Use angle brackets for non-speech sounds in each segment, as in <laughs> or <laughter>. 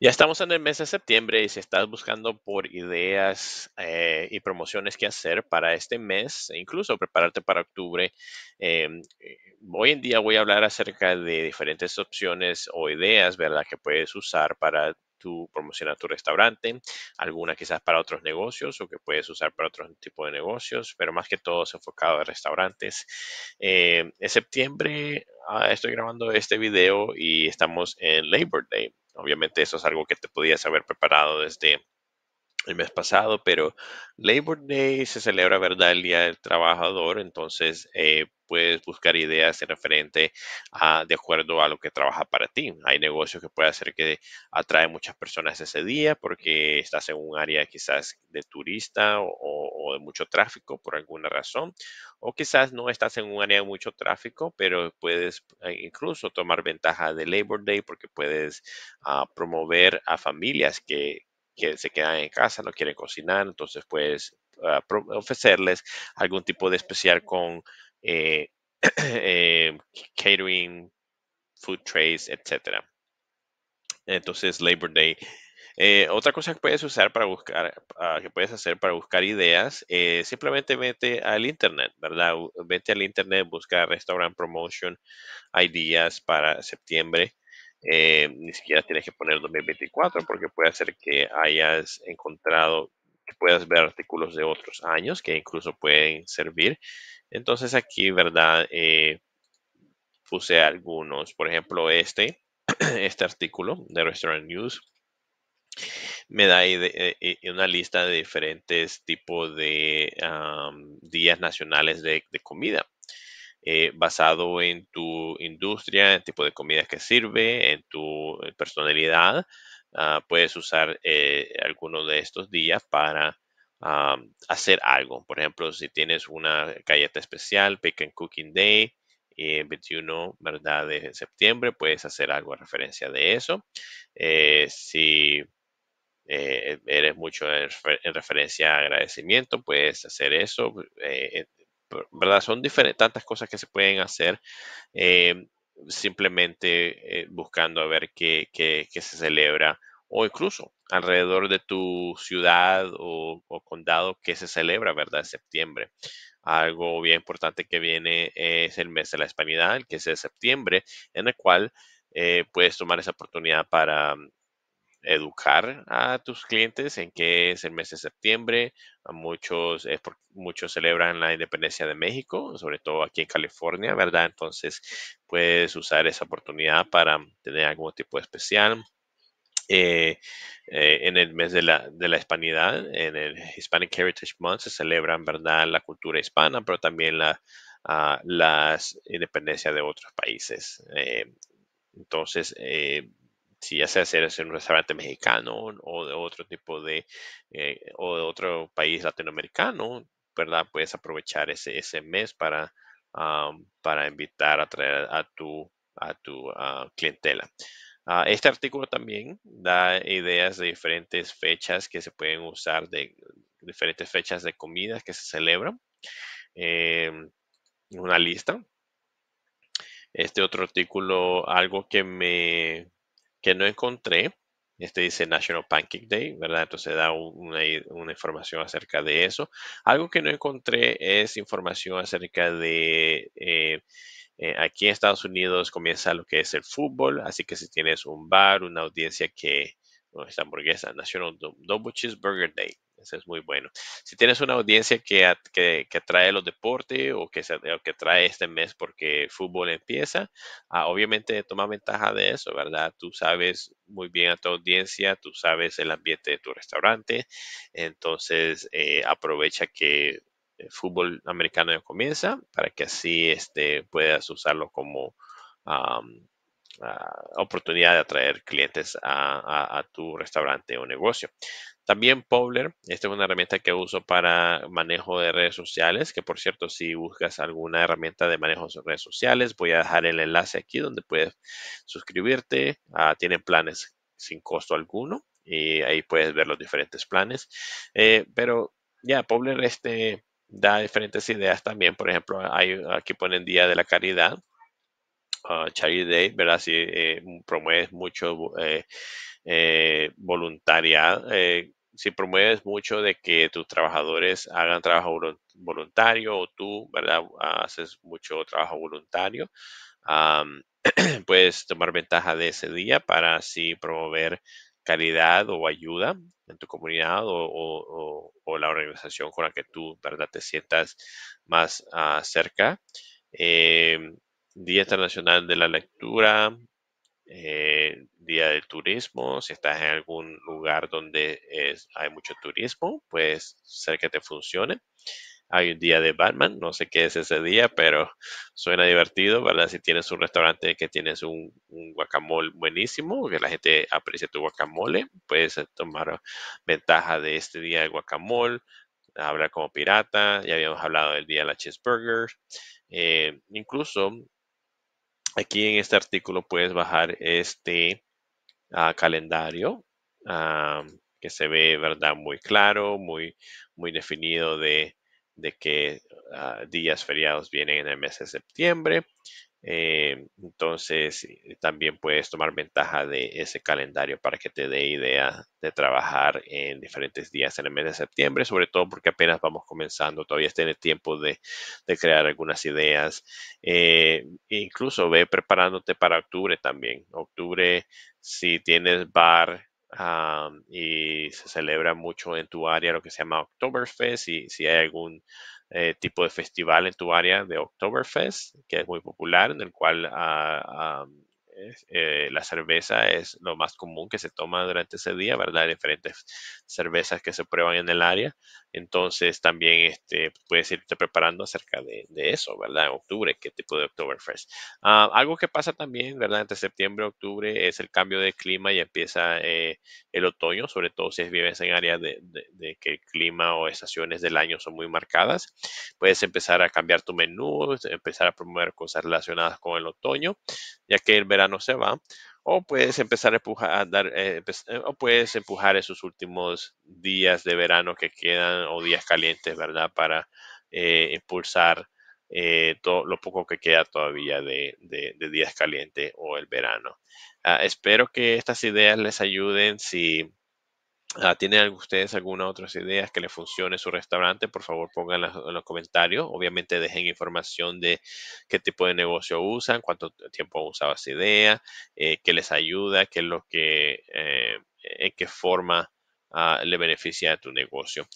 Ya estamos en el mes de septiembre y si estás buscando por ideas eh, y promociones que hacer para este mes, e incluso prepararte para octubre, em, eh, hoy en día voy a hablar acerca de diferentes opciones o ideas, ¿verdad?, que puedes usar para tu promoción a tu restaurante, alguna quizás para otros negocios o que puedes usar para otro tipo de negocios, pero más que todo ha enfocado en restaurantes. Em, en septiembre ah, estoy grabando este video y estamos en Labor Day Obviamente eso es algo que te podías haber preparado desde el mes pasado, pero Labor Day se celebra, ¿verdad?, el Día del Trabajador, entonces eh, puedes buscar ideas referente a, de acuerdo a lo que trabaja para ti. Hay negocios que puede hacer que atrae muchas personas ese día porque estás en un área quizás de turista o, de mucho tráfico por alguna razón, o quizás no estás en un área de mucho tráfico, pero puedes eh, incluso tomar ventaja de Labor Day porque puedes ah, promover a familias que, que se quedan en casa, no quieren cocinar, entonces puedes ah, ofrecerles algún tipo de especial con eh, <clears throat> em, catering, food trays, etc. Entonces, Labor Day. Eh, otra cosa que puedes usar para buscar, ah, que puedes hacer para buscar ideas, eh, simplemente vete al internet, ¿verdad? Vete al internet, busca Restaurant Promotion Ideas para septiembre eh, ni siquiera tienes que poner 2024 porque puede ser que hayas encontrado, que puedas ver artículos de otros años que incluso pueden servir. Entonces aquí, ¿verdad? Eh, puse algunos, por ejemplo, este, <clears throat> este artículo de Restaurant News me da eh, una lista de diferentes tipos de días nacionales de comida. Eh, basado en tu industria, en tipo de comida que sirve, en tu eh, personalidad. Ah, puedes usar eh, algunos de estos días para ah, hacer algo. Por ejemplo, si tienes una galleta especial, Bacon Cooking Day, 21 ¿verdad? de septiembre, puedes hacer algo a referencia de eso. si eres mucho en, referencia a agradecimiento, puedes hacer eso ¿verdad? Son diferentes, tantas cosas que se pueden hacer eh, simplemente eh, buscando a ver qué, se celebra o incluso alrededor de tu ciudad o, condado que se celebra, ¿verdad? En septiembre. Algo bien importante que viene es el mes de la hispanidad, el que es de septiembre, en el cual eh, puedes tomar esa oportunidad para educar a tus clientes en qué es el mes de septiembre. muchos, muchos celebran la independencia de México, sobre todo aquí en California, ¿verdad? Entonces puedes usar esa oportunidad para tener algún tipo especial. Eh, eh, en el mes de la, hispanidad, en el Hispanic Heritage Month, se celebran, ¿verdad?, la cultura hispana, pero también la, uh, las independencias de otros países. Eh, entonces, si ya sea ser un restaurante mexicano o de otro tipo de, eh, o de otro país latinoamericano, ¿verdad? Puedes aprovechar ese, ese mes para, para invitar a traer a tu, a tu ah, clientela. Ah, este artículo también da ideas de diferentes fechas que se pueden usar, de diferentes fechas de comidas que se celebran. Em, una lista. Este otro artículo, algo que me que no encontré. Este dice National Pancake Day, ¿verdad? Entonces da una, información acerca de eso. Algo que no encontré es información acerca de... Eh, eh, aquí en Estados Unidos comienza lo que es el fútbol, así que si tienes un bar, una audiencia que... Bueno, hamburguesa, National Double Cheeseburger Day, es muy bueno. Si tienes una audiencia que, que, que atrae los deportes o que, que atrae este mes porque fútbol empieza, ah, obviamente toma ventaja de eso, ¿verdad? Tú sabes muy bien a tu audiencia, tú sabes el ambiente de tu restaurante, entonces eh, aprovecha que el fútbol americano ya comienza para que así este, puedas usarlo como... Ah, oportunidad de atraer clientes a, tu restaurante o negocio. También Pobler, esta es una herramienta que uso para manejo de redes sociales, que por cierto, si buscas alguna herramienta de manejo de redes sociales, voy a dejar el enlace aquí donde puedes suscribirte. Ah, tienen planes sin costo alguno y ahí puedes ver los diferentes planes. Eh, pero ya, Pobler este, da diferentes ideas también. Por ejemplo, hay, aquí ponen Día de la Caridad, ah, Charity Day, ¿verdad? Si eh, promueves mucho eh, eh, voluntaria, eh, si promueves mucho de que tus trabajadores hagan trabajo voluntario o tú, ¿verdad? Haces mucho trabajo voluntario, <clears throat> puedes tomar ventaja de ese día para así promover calidad o ayuda en tu comunidad o, la organización con la que tú, ¿verdad? Te sientas más ah, cerca. Em, día Internacional de la Lectura. Eh, día del turismo, si estás en algún lugar donde hay mucho turismo, pues ser que te funcione. Hay un día de Batman, no sé qué es ese día, pero <laughs> suena divertido, ¿verdad? Si tienes un restaurante que tienes un, guacamole buenísimo, que la gente aprecia tu guacamole, puedes eh, tomar ventaja de este día de guacamole, hablar como pirata, ya habíamos hablado del día de la cheeseburger, eh, incluso aquí en este artículo puedes bajar este calendario que se ve, ¿verdad? Muy claro, muy, muy definido de, de qué ah, días feriados vienen en el mes de septiembre. Eh, entonces, eh, también puedes tomar ventaja de ese calendario para que te dé idea de trabajar en diferentes días en el mes de septiembre, sobre todo porque apenas vamos comenzando, todavía tienes tiempo de, crear algunas ideas. Eh, e incluso ve preparándote para octubre también. Octubre, si tienes bar, y se celebra mucho en tu área lo que se llama Oktoberfest y si hay algún eh, tipo de festival en tu área de Oktoberfest, que es muy popular, en el cual ah, ah, eh, la cerveza es lo más común que se toma durante ese día, ¿verdad? Diferentes cervezas que se prueban en el área. Entonces también este, puedes irte preparando acerca de, eso, ¿verdad? En octubre, qué tipo de Oktoberfest. Uh, algo que pasa también, ¿verdad? Entre septiembre y octubre es el cambio de clima y empieza eh, el otoño, sobre todo si vives en áreas de, que el clima o estaciones del año son muy marcadas. Puedes empezar a cambiar tu menú, empezar a promover cosas relacionadas con el otoño, ya que el verano se va o puedes empezar a empujar, dar, eh, eh, o puedes empujar esos últimos días de verano que quedan o días calientes, ¿verdad? Para eh, impulsar todo lo poco que queda todavía de, días calientes o el verano. Ah, espero que estas ideas les ayuden si Ah, ¿Tienen ustedes alguna otras ideas que le funcione su restaurante? Por favor, pongan en los comentarios. Obviamente, dejen información de qué tipo de negocio usan, cuánto tiempo han usado esa idea, eh, qué les ayuda, qué es lo que, eh, en qué forma ah, le beneficia a tu negocio.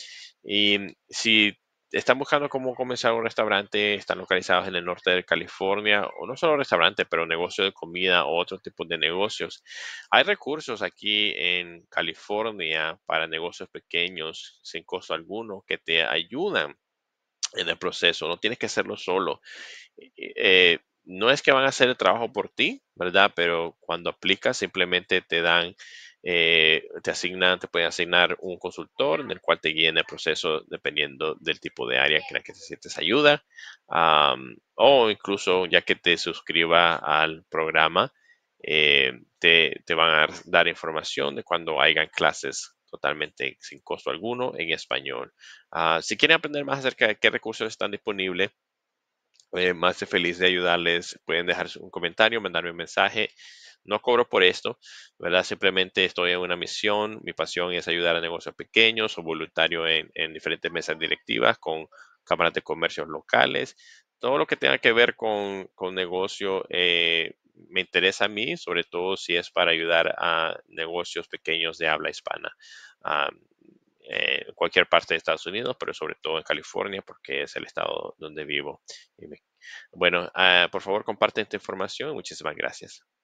Y si están buscando cómo comenzar un restaurante, están localizados en el norte de California, o no solo restaurante, pero negocio de comida o otro tipo de negocios. Hay recursos aquí en California para negocios pequeños sin costo alguno que te ayudan en el proceso, no tienes que hacerlo solo. Eh, eh, no es que van a hacer el trabajo por ti, ¿verdad? Pero cuando aplicas simplemente te dan eh, te asignan, te pueden asignar un consultor en el cual te guíen el proceso dependiendo del tipo de área en la que te sientes ayuda. o incluso ya que te suscriba al programa, eh, te, van a dar información de cuando hayan clases totalmente sin costo alguno en español. Ah, si quieren aprender más acerca de qué recursos están disponibles, eh, más feliz de ayudarles. Pueden dejar un comentario, mandarme un mensaje no cobro por esto, ¿verdad? Simplemente estoy en una misión. Mi pasión es ayudar a negocios pequeños o voluntario en, diferentes mesas directivas con cámaras de comercios locales. Todo lo que tenga que ver con, negocio eh, me interesa a mí, sobre todo si es para ayudar a negocios pequeños de habla hispana. Eh, en cualquier parte de Estados Unidos, pero sobre todo en California, porque es el estado donde vivo. Bueno, ah, por favor, comparte esta información. Muchísimas gracias.